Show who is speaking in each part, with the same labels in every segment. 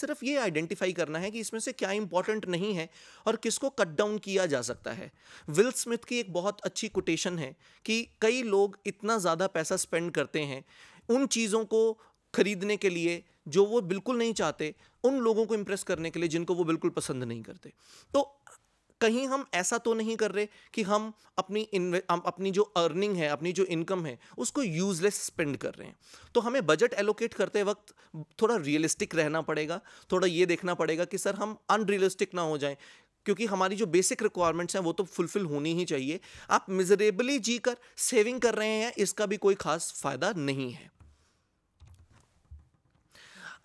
Speaker 1: सिर्फ ये आइडेंटिफाई करना है कि इसमें से क्या इंपॉर्टेंट नहीं है और किसको कट डाउन किया जा सकता है विल स्मिथ की एक बहुत अच्छी कोटेशन है कि कई लोग इतना ज़्यादा पैसा स्पेंड करते हैं उन चीज़ों को खरीदने के लिए जो वो बिल्कुल नहीं चाहते उन लोगों को इम्प्रेस करने के लिए जिनको वो बिल्कुल पसंद नहीं करते तो कहीं हम ऐसा तो नहीं कर रहे कि हम अपनी अपनी जो अर्निंग है अपनी जो इनकम है उसको यूजलेस स्पेंड कर रहे हैं तो हमें बजट एलोकेट करते वक्त थोड़ा रियलिस्टिक रहना पड़ेगा थोड़ा ये देखना पड़ेगा कि सर हम अनरियलिस्टिक ना हो जाएं क्योंकि हमारी जो बेसिक रिक्वायरमेंट्स हैं वो तो फुलफिल होनी ही चाहिए आप मिजरेबली जी कर सेविंग कर रहे हैं इसका भी कोई खास फ़ायदा नहीं है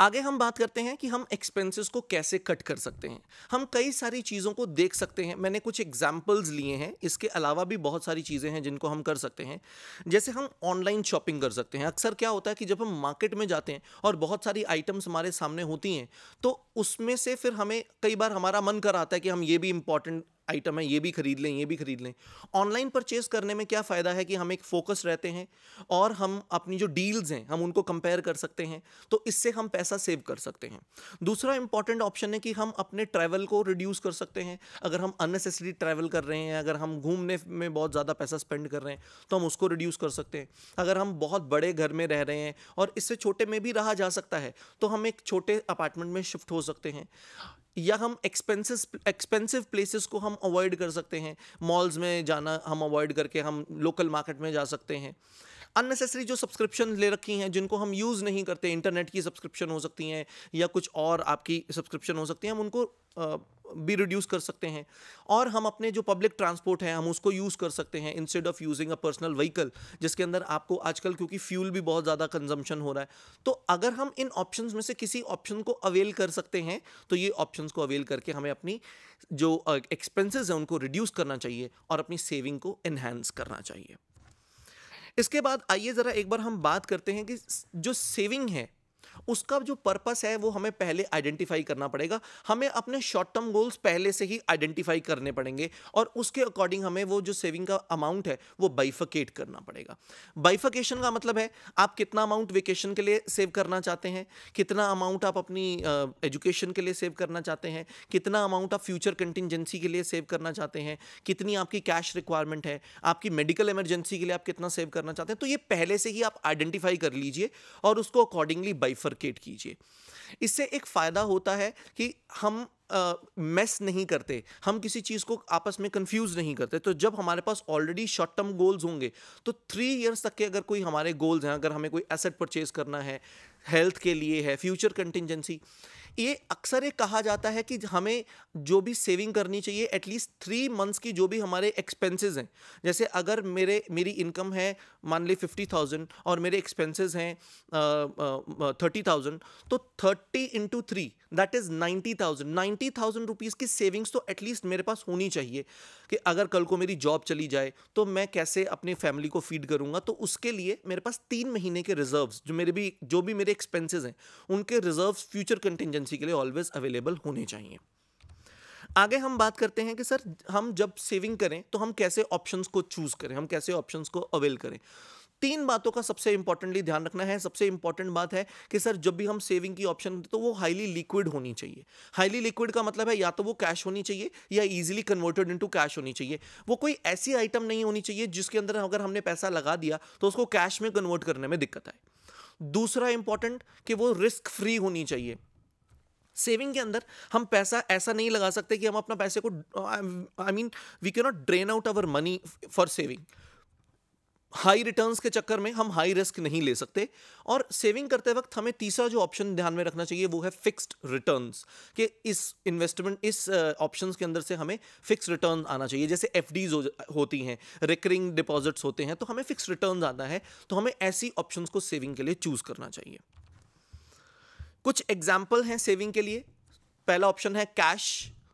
Speaker 1: आगे हम बात करते हैं कि हम एक्सपेंसेस को कैसे कट कर सकते हैं हम कई सारी चीज़ों को देख सकते हैं मैंने कुछ एग्जाम्पल्स लिए हैं इसके अलावा भी बहुत सारी चीज़ें हैं जिनको हम कर सकते हैं जैसे हम ऑनलाइन शॉपिंग कर सकते हैं अक्सर क्या होता है कि जब हम मार्केट में जाते हैं और बहुत सारी आइटम्स हमारे सामने होती हैं तो उसमें से फिर हमें कई बार हमारा मन कर आता है कि हम ये भी इंपॉर्टेंट आइटम है ये भी खरीद लें ये भी खरीद लें ऑनलाइन परचेज करने में क्या फ़ायदा है कि हम एक फोकस रहते हैं और हम अपनी जो डील्स हैं हम उनको कंपेयर कर सकते हैं तो इससे हम पैसा सेव कर सकते हैं दूसरा इंपॉर्टेंट ऑप्शन है कि हम अपने ट्रैवल को रिड्यूस कर सकते हैं अगर हम अननेसेसरी ट्रैवल कर रहे हैं अगर हम घूमने में बहुत ज़्यादा पैसा स्पेंड कर रहे हैं तो हम उसको रिड्यूस कर सकते हैं अगर हम बहुत बड़े घर में रह रहे हैं और इससे छोटे में भी रहा जा सकता है तो हम एक छोटे अपार्टमेंट में शिफ्ट हो सकते हैं या हम एक्सपेंसिस एक्सपेंसिव प्लेसेस को हम अवॉइड कर सकते हैं मॉल्स में जाना हम अवॉइड करके हम लोकल मार्केट में जा सकते हैं अननेसेसरी जो सब्सक्रिप्शन ले रखी हैं जिनको हम यूज़ नहीं करते इंटरनेट की सब्सक्रिप्शन हो सकती हैं या कुछ और आपकी सब्सक्रिप्शन हो सकती हैं हम उनको भी रिड्यूस कर सकते हैं और हम अपने जो पब्लिक ट्रांसपोर्ट है हम उसको यूज़ कर सकते हैं instead of using a personal vehicle जिसके अंदर आपको आजकल क्योंकि फ्यूल भी बहुत ज़्यादा कंजम्पशन हो रहा है तो अगर हम इन ऑप्शंस में से किसी ऑप्शन को अवेल कर सकते हैं तो ये ऑप्शंस को अवेल करके हमें अपनी जो एक्सपेंसेस हैं उनको रिड्यूस करना चाहिए और अपनी सेविंग को इन्हेंस करना चाहिए इसके बाद आइए ज़रा एक बार हम बात करते हैं कि जो सेविंग है उसका जो पर्पस है वो हमें पहले आइडेंटिफाई करना पड़ेगा हमें अपने शॉर्ट टर्म गोल्स पहले से ही आइडेंटिफाई करने पड़ेंगे और उसके अकॉर्डिंग हमें वो जो सेविंग का अमाउंट है वो बाइफकेट करना पड़ेगा बाइफकेशन का मतलब है आप कितना अमाउंट वेकेशन के लिए सेव करना चाहते हैं कितना अमाउंट आप अपनी एजुकेशन के लिए सेव करना चाहते हैं कितना अमाउंट आप फ्यूचर कंटिजेंसी के लिए सेव करना चाहते हैं कितनी आपकी कैश रिक्वायरमेंट है आपकी मेडिकल इमरजेंसी के लिए आप कितना सेव करना चाहते हैं तो ये पहले से ही आप आइडेंटिफाई कर लीजिए और उसको अकॉर्डिंगली बाइफ बिफरकेट कीजिए इससे एक फ़ायदा होता है कि हम मेस uh, नहीं करते हम किसी चीज़ को आपस में कंफ्यूज नहीं करते तो जब हमारे पास ऑलरेडी शॉर्ट टर्म गोल्स होंगे तो थ्री इयर्स तक के अगर कोई हमारे गोल्स हैं अगर हमें कोई एसेट परचेज करना है हेल्थ के लिए है फ्यूचर कंटिजेंसी ये अक्सर ये कहा जाता है कि हमें जो भी सेविंग करनी चाहिए एटलीस्ट थ्री मंथ्स की जो भी हमारे एक्सपेंसेस हैं जैसे अगर मेरे मेरी इनकम है मान ली फिफ्टी थाउजेंड और मेरे एक्सपेंसेस हैं थर्टी थाउजेंड तो thirty into three that is ninety thousand ninety thousand rupees की सेविंग्स तो एटलीस्ट मेरे पास होनी चाहिए कि अगर कल को मेरी जॉब चली जाए तो मैं कैसे अपनी फैमिली को फीड करूँगा तो उसके लिए मेरे पास तीन महीने के रिज़र्व जो मेरे भी जो भी मेरे एक्सपेंसिज हैं उनके रिजर्व फ्यूचर कंटेंजेंसी के लिए ऑलवेज अवेलेबल होने चाहिए आगे हम बात करते हैं कि सर हम जब सेविंग करें तो हम कैसे ऑप्शंस को चूज करें हम कैसे ऑप्शंस को अवेल करें तीन बातों का सबसे इंपॉर्टेंटली ध्यान रखना है सबसे इंपॉर्टेंट बात है कि सर जब भी हम सेविंग की ऑप्शन तो वो हाईली लिक्विड होनी चाहिए हाईली लिक्विड का मतलब है या तो वो कैश होनी चाहिए या इजीली कन्वर्टेड इनटू कैश होनी चाहिए वो कोई ऐसी आइटम नहीं होनी चाहिए जिसके अंदर अगर हमने पैसा लगा दिया तो उसको कैश में कन्वर्ट करने में दिक्कत आए दूसरा इंपॉर्टेंट कि वो रिस्क फ्री होनी चाहिए सेविंग के अंदर हम पैसा ऐसा नहीं लगा सकते कि हम अपना पैसे को I mean we can not drain out our money for saving high returns के चक्कर में हम हाई रिस्क नहीं ले सकते और सेविंग करते वक्त हमें तीसरा जो ऑप्शन ध्यान में रखना चाहिए वो है फिक्स्ड रिटर्न्स कि इस इन्वेस्टमेंट इस ऑप्शंस के अंदर से हमें फिक्स रिटर्न आना चाहिए जैसे एफ हो, होती हैं रिकरिंग डिपॉजिट्स होते हैं तो हमें फिक्स रिटर्न आता है तो हमें ऐसी ऑप्शन को सेविंग के लिए चूज़ करना चाहिए कुछ एग्जाम्पल हैं सेविंग के लिए पहला ऑप्शन है कैश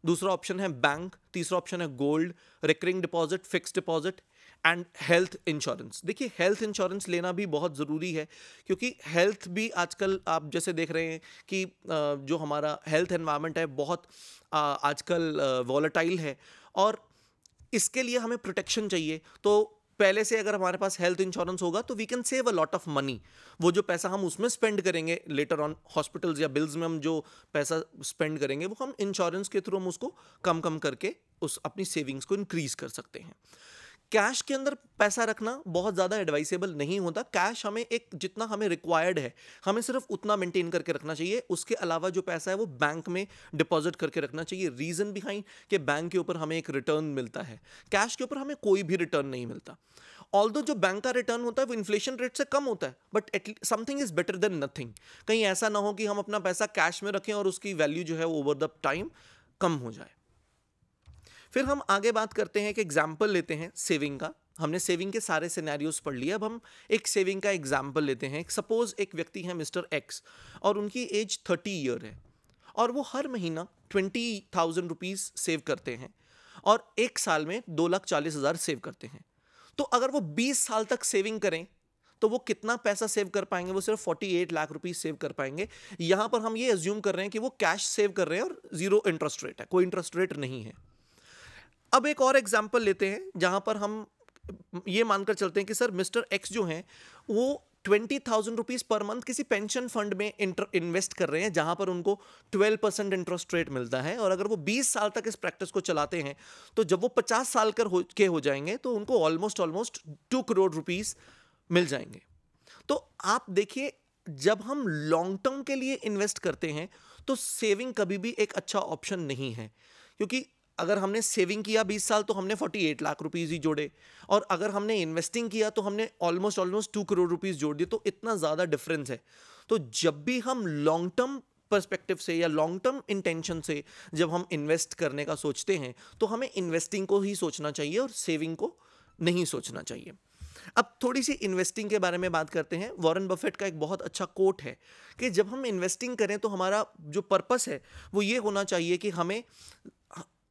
Speaker 1: दूसरा ऑप्शन है बैंक तीसरा ऑप्शन है gold recurring deposit fix deposit and health insurance देखिए हेल्थ इंश्योरेंस लेना भी बहुत ज़रूरी है क्योंकि हेल्थ भी आजकल आप जैसे देख रहे हैं कि जो हमारा हेल्थ एनवायरनमेंट है बहुत आजकल वॉलेटाइल है और इसके लिए हमें प्रोटेक्शन चाहिए तो पहले से अगर हमारे पास हेल्थ इंश्योरेंस होगा तो we can save a lot of money वो जो पैसा हम उसमें स्पेंड करेंगे लेटर ऑन हॉस्पिटल्स या बिल्स में हम जो पैसा स्पेंड करेंगे वो हम इंश्योरेंस के थ्रू हम उसको कम कम करके उस अपनी सेविंग्स को इंक्रीज कर सकते हैं कैश के अंदर पैसा रखना बहुत ज़्यादा एडवाइसेबल नहीं होता कैश हमें एक जितना हमें रिक्वायर्ड है हमें सिर्फ उतना मेंटेन करके रखना चाहिए उसके अलावा जो पैसा है वो बैंक में डिपॉजिट करके रखना चाहिए रीज़न बिहाइंड कि बैंक के ऊपर हमें एक रिटर्न मिलता है कैश के ऊपर हमें कोई भी रिटर्न नहीं मिलता ऑल जो बैंक का रिटर्न होता है वो इन्फ्लेशन रेट से कम होता है but at something is better than nothing कहीं ऐसा ना हो कि हम अपना पैसा कैश में रखें और उसकी वैल्यू जो है ओवर द टाइम कम हो जाए फिर हम आगे बात करते हैं एक एग्जाम्पल लेते हैं सेविंग का हमने सेविंग के सारे सिनेरियोज पढ़ लिए अब हम एक सेविंग का एग्जाम्पल लेते हैं सपोज एक व्यक्ति है मिस्टर एक्स और उनकी एज थर्टी ईयर है और वो हर महीना ट्वेंटी थाउजेंड रुपीज़ सेव करते हैं और एक साल में दो लाख चालीस हज़ार सेव करते हैं तो अगर वो बीस साल तक सेविंग करें तो वो कितना पैसा सेव कर पाएंगे वो सिर्फ एट लाख रुपीज सेव कर पाएंगे यहाँ पर हम ये एज्यूम कर रहे हैं कि वो कैश सेव कर रहे हैं और जीरो इंटरेस्ट रेट है कोई इंटरेस्ट रेट नहीं है अब एक और एग्जाम्पल लेते हैं जहां पर हम ये मानकर चलते हैं कि सर मिस्टर एक्स जो हैं वो twenty thousand rupees per month किसी पेंशन फंड में इन्वेस्ट कर रहे हैं जहां पर उनको ट्वेल्व परसेंट इंटरेस्ट रेट मिलता है और अगर वो बीस साल तक इस प्रैक्टिस को चलाते हैं तो जब वो पचास साल कर हो के हो जाएंगे तो उनको almost almost two crore rupees मिल जाएंगे तो आप देखिए जब हम लॉन्ग टर्म के लिए इन्वेस्ट करते हैं तो सेविंग कभी भी एक अच्छा ऑप्शन नहीं है क्योंकि अगर हमने सेविंग किया 20 साल तो हमने 48 लाख रुपीज़ ही जोड़े और अगर हमने इन्वेस्टिंग किया तो हमने almost almost two crore rupees जोड़ दिए तो इतना ज़्यादा डिफरेंस है तो जब भी हम लॉन्ग टर्म परस्पेक्टिव से या लॉन्ग टर्म इंटेंशन से जब हम इन्वेस्ट करने का सोचते हैं तो हमें इन्वेस्टिंग को ही सोचना चाहिए और सेविंग को नहीं सोचना चाहिए अब थोड़ी सी इन्वेस्टिंग के बारे में बात करते हैं वॉरेन बफेट का एक बहुत अच्छा कोट है कि जब हम इन्वेस्टिंग करें तो हमारा जो पर्पस है वो ये होना चाहिए कि हमें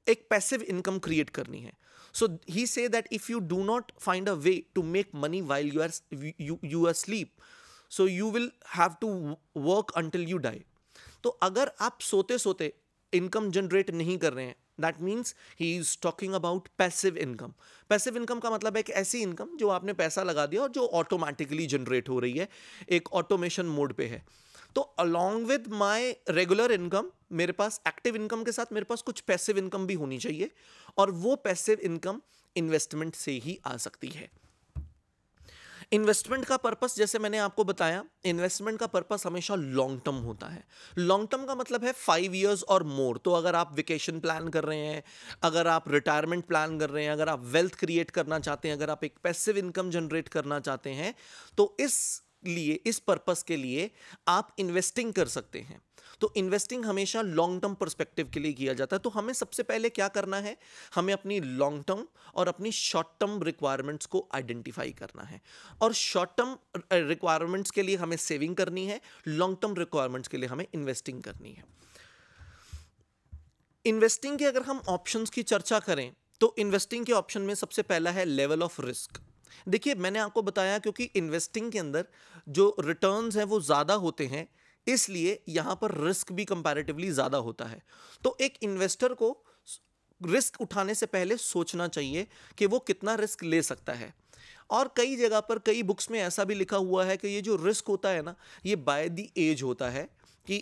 Speaker 1: एक पैसिव इनकम क्रिएट करनी है so he says that if you do not find a way to make money while you are you are sleep so you will have to work until you die तो अगर आप सोते सोते income generate नहीं कर रहे हैं that means he is talking about passive income passive income का मतलब है ऐसी इनकम जो आपने पैसा लगा दिया और जो ऑटोमेटिकली जनरेट हो रही है एक ऑटोमेशन मोड पे है तो along with my regular income मेरे पास एक्टिव इनकम के साथ मेरे पास कुछ पैसिव इनकम भी होनी चाहिए और वो पैसिव इनकम इन्वेस्टमेंट से ही आ सकती है इन्वेस्टमेंट का पर्पस जैसे मैंने आपको बताया इन्वेस्टमेंट का पर्पस हमेशा लॉन्ग टर्म होता है लॉन्ग टर्म का मतलब है फाइव इयर्स और मोर तो अगर आप वेकेशन प्लान कर रहे हैं अगर आप रिटायरमेंट प्लान कर रहे हैं अगर आप वेल्थ क्रिएट करना चाहते हैं अगर आप एक पैसिव इनकम जनरेट करना चाहते हैं तो इस लिए इस पर्पस के लिए आप इन्वेस्टिंग कर सकते हैं तो इन्वेस्टिंग हमेशा लॉन्ग टर्म पर्सपेक्टिव के लिए किया जाता है तो हमें सबसे पहले क्या करना है हमें अपनी लॉन्ग टर्म और अपनी शॉर्ट टर्म रिक्वायरमेंट्स को आइडेंटिफाई करना है और शॉर्ट टर्म रिक्वायरमेंट्स के लिए हमें सेविंग करनी है लॉन्ग टर्म रिक्वायरमेंट्स के लिए हमें इन्वेस्टिंग करनी है इन्वेस्टिंग के अगर हम ऑप्शंस की चर्चा करें तो इन्वेस्टिंग के ऑप्शन में सबसे पहला है लेवल ऑफ रिस्क देखिए मैंने आपको बताया क्योंकि इन्वेस्टिंग के अंदर जो रिटर्न्स हैं वो ज़्यादा होते हैं इसलिए यहाँ पर रिस्क भी कंपैरेटिवली ज़्यादा होता है तो एक इन्वेस्टर को रिस्क उठाने से पहले सोचना चाहिए कि वो कितना रिस्क ले सकता है और कई जगह पर कई बुक्स में ऐसा भी लिखा हुआ है कि ये जो रिस्क होता है ना ये बाय द एज होता है कि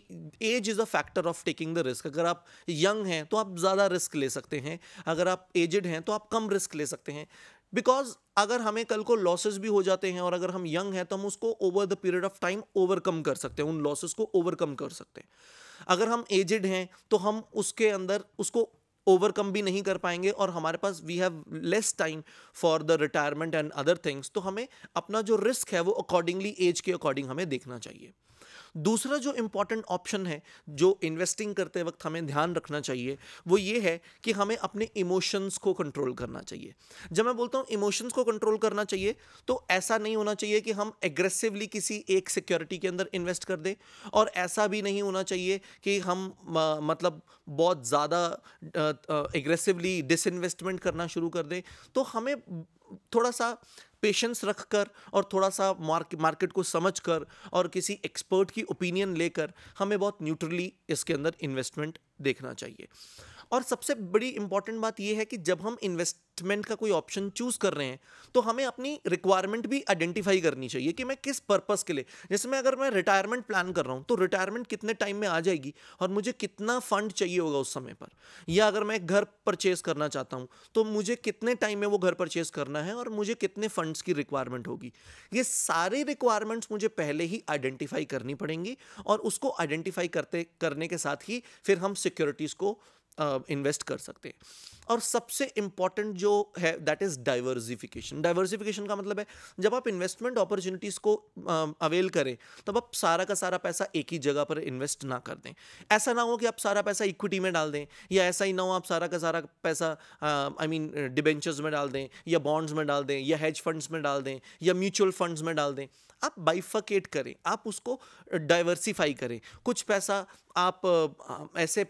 Speaker 1: age is a factor of taking the risk अगर आप यंग हैं तो आप ज़्यादा रिस्क ले सकते हैं अगर आप एजड हैं तो आप कम रिस्क ले सकते हैं बिकॉज अगर हमें कल को लॉसेस भी हो जाते हैं और अगर हम यंग हैं तो हम उसको over the period of time overcome कर सकते हैं उन लॉसेस को ओवरकम कर सकते हैं अगर हम एजड हैं तो हम उसके अंदर उसको ओवरकम भी नहीं कर पाएंगे और हमारे पास we have less time for the retirement and other things तो हमें अपना जो रिस्क है वो अकॉर्डिंगली एज के अकॉर्डिंग हमें देखना चाहिए दूसरा जो इम्पॉर्टेंट ऑप्शन है जो इन्वेस्टिंग करते वक्त हमें ध्यान रखना चाहिए वो ये है कि हमें अपने इमोशंस को कंट्रोल करना चाहिए जब मैं बोलता हूँ इमोशंस को कंट्रोल करना चाहिए तो ऐसा नहीं होना चाहिए कि हम एग्रेसिवली किसी एक सिक्योरिटी के अंदर इन्वेस्ट कर दें और ऐसा भी नहीं होना चाहिए कि हम मतलब बहुत ज़्यादा एग्रेसिवली डिसइन्वेस्टमेंट करना शुरू कर दें तो हमें थोड़ा सा पेशेंस रख कर और थोड़ा सा मार्केट को समझ कर और किसी एक्सपर्ट की ओपिनियन लेकर हमें बहुत न्यूट्रली इसके अंदर इन्वेस्टमेंट देखना चाहिए और सबसे बड़ी इंपॉर्टेंट बात यह है कि जब हम इन्वेस्टमेंट का कोई ऑप्शन चूज कर रहे हैं तो हमें अपनी रिक्वायरमेंट भी आइडेंटिफाई करनी चाहिए कि मैं किस पर्पज़ के लिए जैसे मैं अगर मैं रिटायरमेंट प्लान कर रहा हूँ तो रिटायरमेंट कितने टाइम में आ जाएगी और मुझे कितना फंड चाहिए होगा उस समय पर या अगर मैं घर परचेज करना चाहता हूँ तो मुझे कितने टाइम में वो घर परचेज करना है और मुझे कितने फंड्स की रिक्वायरमेंट होगी ये सारी रिक्वायरमेंट्स मुझे पहले ही आइडेंटिफाई करनी पड़ेंगी और उसको आइडेंटिफाई करते करने के साथ ही फिर हम सिक्योरिटीज़ को इन्वेस्ट कर सकते हैं और सबसे इम्पॉर्टेंट जो है दैट इज़ डाइवर्सिफिकेशन डाइवर्सिफिकेशन का मतलब है जब आप इन्वेस्टमेंट अपॉर्चुनिटीज़ को अवेल करें तब आप सारा का सारा पैसा एक ही जगह पर इन्वेस्ट ना कर दें ऐसा ना हो कि आप सारा पैसा इक्विटी में डाल दें या ऐसा ही ना हो आप सारा का सारा पैसा आई मीन डिबेंचर्स में डाल दें या बॉन्ड्स में डाल दें या हेज फंड्स में डाल दें या म्यूचुअल फंड्स में डाल दें आप बाइफकेट करें आप उसको डाइवर्सिफाई करें कुछ पैसा आप ऐसे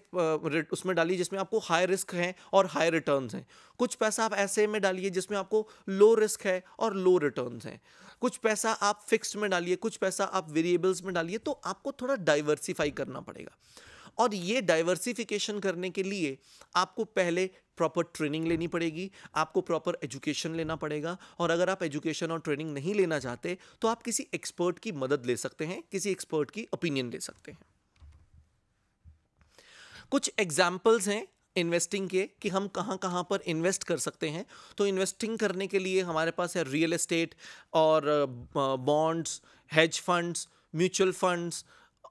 Speaker 1: उसमें डालिए जिसमें आपको हाई रिस्क है और हाई रिटर्न हैं कुछ पैसा आप ऐसे में डालिए जिसमें आपको लो रिस्क है और लो रिटर्न हैं कुछ पैसा आप फिक्स्ड में डालिए कुछ पैसा आप वेरिएबल्स में डालिए तो आपको थोड़ा डाइवर्सिफाई करना पड़ेगा और ये डाइवर्सिफिकेशन करने के लिए आपको पहले प्रॉपर ट्रेनिंग लेनी पड़ेगी आपको प्रॉपर एजुकेशन लेना पड़ेगा और अगर आप एजुकेशन और ट्रेनिंग नहीं लेना चाहते तो आप किसी एक्सपर्ट की मदद ले सकते हैं किसी एक्सपर्ट की ओपिनियन ले सकते हैं कुछ एग्जाम्पल्स हैं इन्वेस्टिंग के कि हम कहाँ कहाँ पर इन्वेस्ट कर सकते हैं तो इन्वेस्टिंग करने के लिए हमारे पास है रियल एस्टेट और bonds hedge funds mutual funds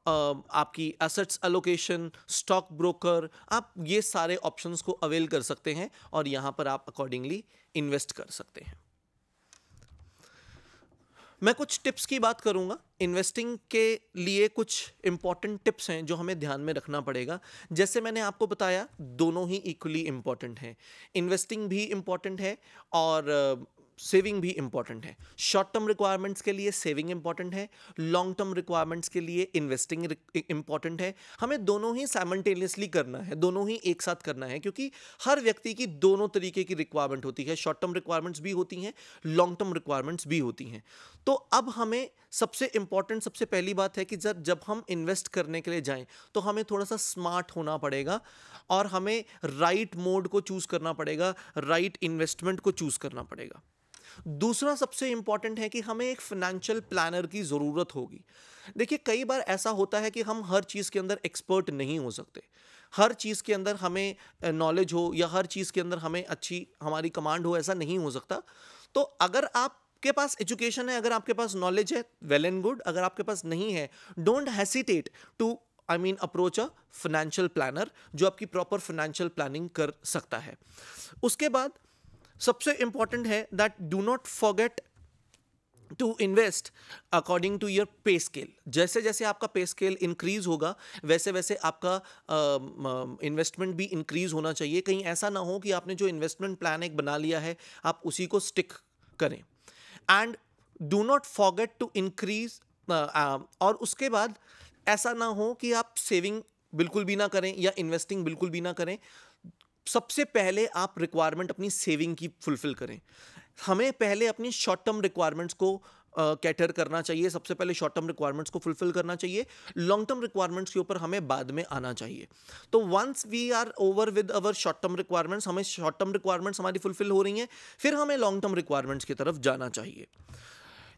Speaker 1: Um, आपकी एसेट्स एलोकेशन स्टॉक ब्रोकर आप ये सारे ऑप्शंस को अवेल कर सकते हैं और यहाँ पर आप अकॉर्डिंगली इन्वेस्ट कर सकते हैं मैं कुछ टिप्स की बात करूंगा इन्वेस्टिंग के लिए कुछ इंपॉर्टेंट टिप्स हैं जो हमें ध्यान में रखना पड़ेगा जैसे मैंने आपको बताया दोनों ही इक्वली इम्पॉर्टेंट हैं इन्वेस्टिंग भी इम्पॉर्टेंट है और सेविंग भी इंपॉर्टेंट है शॉर्ट टर्म रिक्वायरमेंट्स के लिए सेविंग इंपॉर्टेंट है लॉन्ग टर्म रिक्वायरमेंट्स के लिए इन्वेस्टिंग इंपॉर्टेंट है हमें दोनों ही साइमल्टेनियसली करना है दोनों ही एक साथ करना है क्योंकि हर व्यक्ति की दोनों तरीके की रिक्वायरमेंट होती है शॉर्ट टर्म रिक्वायरमेंट्स भी होती हैं लॉन्ग टर्म रिक्वायरमेंट्स भी होती हैं तो अब हमें सबसे इंपॉर्टेंट सबसे पहली बात है कि जब जब हम इन्वेस्ट करने के लिए जाएं तो हमें थोड़ा सा स्मार्ट होना पड़ेगा और हमें राइट right मोड को चूज़ करना पड़ेगा राइट right इन्वेस्टमेंट को चूज़ करना पड़ेगा दूसरा सबसे इंपॉर्टेंट है कि हमें एक फाइनेंशियल प्लानर की ज़रूरत होगी देखिए कई बार ऐसा होता है कि हम हर चीज़ के अंदर एक्सपर्ट नहीं हो सकते हर चीज़ के अंदर हमें नॉलेज हो या हर चीज़ के अंदर हमें अच्छी हमारी कमांड हो ऐसा नहीं हो सकता तो अगर आप आपके पास एजुकेशन है अगर आपके पास नॉलेज है वेल एंड गुड अगर आपके पास नहीं है don't hesitate to I mean approach a financial planner जो आपकी प्रॉपर फाइनेंशियल प्लानिंग कर सकता है उसके बाद सबसे इंपॉर्टेंट है that do not forget to invest according to your pay scale जैसे जैसे आपका पे स्केल इंक्रीज होगा वैसे वैसे आपका इन्वेस्टमेंट uh, भी इंक्रीज होना चाहिए कहीं ऐसा ना हो कि आपने जो इन्वेस्टमेंट प्लान एक बना लिया है आप उसी को स्टिक करें and do not forget to increase और उसके बाद ऐसा ना हो कि आप सेविंग बिल्कुल भी ना करें या इन्वेस्टिंग बिल्कुल भी ना करें सबसे पहले आप रिक्वायरमेंट अपनी सेविंग की फुलफिल करें हमें पहले अपनी शॉर्ट टर्म रिक्वायरमेंट्स को कैटर uh, करना चाहिए सबसे पहले शॉर्ट टर्म रिक्वायरमेंट्स को फुलफिल करना चाहिए लॉन्ग टर्म रिक्वायरमेंट्स के ऊपर हमें बाद में आना चाहिए तो once we are over with our short term requirements हमें शॉर्ट टर्म रिक्वायरमेंट्स हमारी फुलफिल हो रही हैं फिर हमें लॉन्ग टर्म रिक्वायरमेंट्स की तरफ जाना चाहिए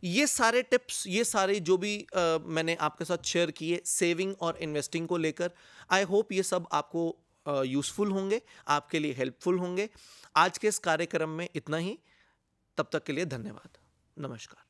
Speaker 1: ये सारे टिप्स ये सारे जो भी uh, मैंने आपके साथ शेयर किए सेविंग और इन्वेस्टिंग को लेकर आई होप ये सब आपको यूज़फुल होंगे आपके लिए हेल्पफुल होंगे आज के इस कार्यक्रम में इतना ही तब तक के लिए धन्यवाद नमस्कार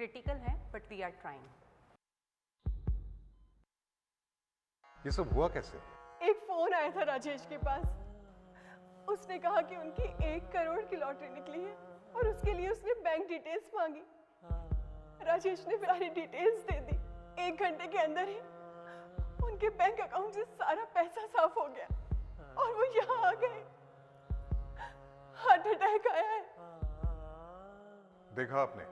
Speaker 1: क्रिटिकल है बट वी आर ट्राइंग ये सब हुआ कैसे एक फोन आया था राजेश के पास उसने कहा कि उनकी एक करोड़ की लॉटरी निकली है और उसके लिए उसने बैंक डिटेल्स मांगी राजेश ने सारी डिटेल्स दे दी एक घंटे के अंदर ही उनके बैंक अकाउंट से सारा पैसा साफ हो गया और वो यहाँ आ गए हार्ट अटैक आया है देखा आपने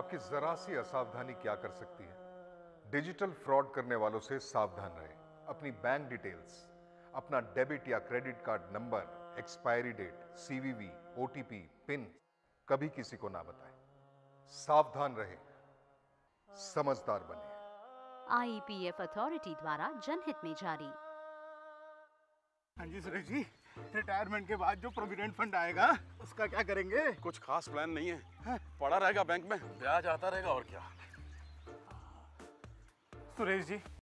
Speaker 1: आपकी जरा सी असावधानी क्या कर सकती है डिजिटल फ्रॉड करने वालों से सावधान रहें अपनी बैंक डिटेल्स अपना डेबिट या credit card number expiry date CVV OTP PIN कभी किसी को ना बताएं सावधान रहें समझदार बने आईपीएफ अथॉरिटी द्वारा जनहित में जारी हाँ जी सुरेश जी रिटायरमेंट के बाद जो प्रोविडेंट फंड आएगा उसका क्या करेंगे कुछ खास प्लान नहीं है, है? हाँ। पड़ा रहेगा बैंक में ब्याज आता रहेगा और क्या सुरेश जी